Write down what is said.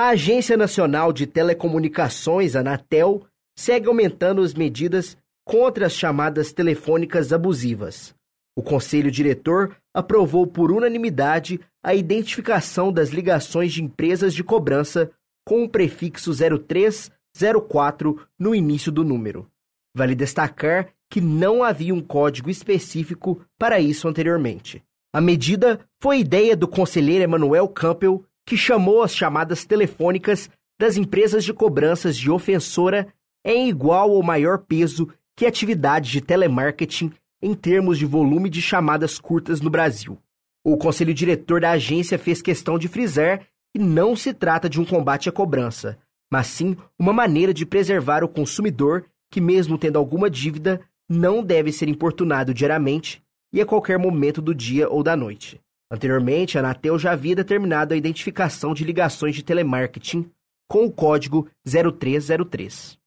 A Agência Nacional de Telecomunicações, Anatel, segue aumentando as medidas contra as chamadas telefônicas abusivas. O Conselho Diretor aprovou por unanimidade a identificação das ligações de empresas de cobrança com o prefixo 0304 no início do número. Vale destacar que não havia um código específico para isso anteriormente. A medida foi ideia do conselheiro Emanuel Campbell, que chamou as chamadas telefônicas das empresas de cobranças de ofensora em igual ou maior peso que atividades de telemarketing em termos de volume de chamadas curtas no Brasil. O conselho diretor da agência fez questão de frisar que não se trata de um combate à cobrança, mas sim uma maneira de preservar o consumidor que, mesmo tendo alguma dívida, não deve ser importunado diariamente e a qualquer momento do dia ou da noite. Anteriormente, a Anatel já havia determinado a identificação de ligações de telemarketing com o código 0303.